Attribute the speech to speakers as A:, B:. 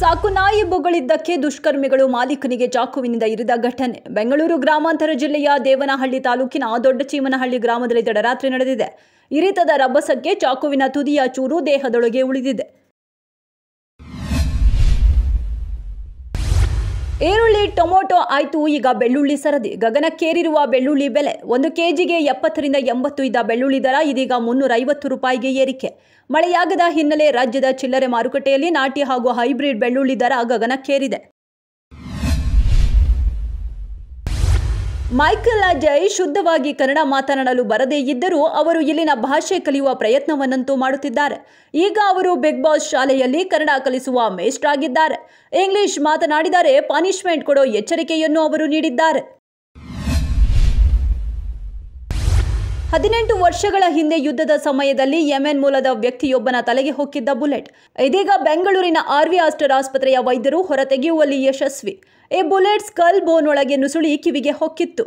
A: ಸಾಕುನಾಯಿ ಬೊಗಳಿದ್ದಕ್ಕೆ ದುಷ್ಕರ್ಮಿಗಳು ಮಾಲೀಕನಿಗೆ ಚಾಕುವಿನಿಂದ ಇರಿದ ಘಟನೆ ಬೆಂಗಳೂರು ಗ್ರಾಮಾಂತರ ಜಿಲ್ಲೆಯ ದೇವನಹಳ್ಳಿ ತಾಲೂಕಿನ ಚೀಮನಹಳ್ಳಿ ಗ್ರಾಮದಲ್ಲಿ ತಡರಾತ್ರಿ ನಡೆದಿದೆ ಇರಿತದ ರಭಸಕ್ಕೆ ಚಾಕುವಿನ ತುದಿಯ ಚೂರು ದೇಹದೊಳಗೆ ಉಳಿದಿದೆ ಈರುಳ್ಳಿ ಟೊಮೊಟೊ ಆಯಿತು ಈಗ ಬೆಳ್ಳುಳ್ಳಿ ಸರದಿ ಗಗನಕ್ಕೇರಿರುವ ಬೆಳ್ಳುಳ್ಳಿ ಬೆಲೆ ಒಂದು ಕೆಜಿಗೆ ಎಪ್ಪತ್ತರಿಂದ ಎಂಬತ್ತು ಇದ್ದ ಬೆಳ್ಳುಳ್ಳಿ ದರ ಇದೀಗ ಮುನ್ನೂರೈವತ್ತು ರೂಪಾಯಿಗೆ ಏರಿಕೆ ಮಳೆಯಾಗದ ಹಿನ್ನೆಲೆ ರಾಜ್ಯದ ಚಿಲ್ಲರೆ ಮಾರುಕಟ್ಟೆಯಲ್ಲಿ ನಾಟಿ ಹಾಗೂ ಹೈಬ್ರಿಡ್ ಬೆಳ್ಳುಳ್ಳಿ ದರ ಗಗನಕ್ಕೇರಿದೆ ಮೈಕಲ್ ಅಜಯ್ ಶುದ್ಧವಾಗಿ ಕನ್ನಡ ಮಾತನಾಡಲು ಬರದೇ ಇದ್ದರೂ ಅವರು ಇಲ್ಲಿನ ಭಾಷೆ ಕಲಿಯುವ ಪ್ರಯತ್ನವನ್ನಂತೂ ಮಾಡುತ್ತಿದ್ದಾರೆ ಈಗ ಅವರು ಬಿಗ್ ಬಾಸ್ ಶಾಲೆಯಲ್ಲಿ ಕನ್ನಡ ಕಲಿಸುವ ಮೇಷ್ಟ್ರಾಗಿದ್ದಾರೆ ಇಂಗ್ಲಿಷ್ ಮಾತನಾಡಿದರೆ ಪನಿಷ್ಮೆಂಟ್ ಕೊಡೋ ಎಚ್ಚರಿಕೆಯನ್ನು ಅವರು ನೀಡಿದ್ದಾರೆ ಹದಿನೆಂಟು ವರ್ಷಗಳ ಹಿಂದೆ ಯುದ್ಧದ ಸಮಯದಲ್ಲಿ ಯೆಮೆನ್ ಮೂಲದ ವ್ಯಕ್ತಿಯೊಬ್ಬನ ತಲೆಗೆ ಹೊಕ್ಕಿದ್ದ ಬುಲೆಟ್ ಇದೀಗ ಬೆಂಗಳೂರಿನ ಆರ್ವಿ ಆಸ್ಟರ್ ಆಸ್ಪತ್ರೆಯ ವೈದ್ಯರು ಹೊರತೆಗೆಯುವಲ್ಲಿ ಯಶಸ್ವಿ ಈ ಬುಲೆಟ್ ಸ್ಕಲ್ ಬೋನ್ ಒಳಗೆ ನುಸುಳಿ ಕಿವಿಗೆ ಹೊಕ್ಕಿತ್ತು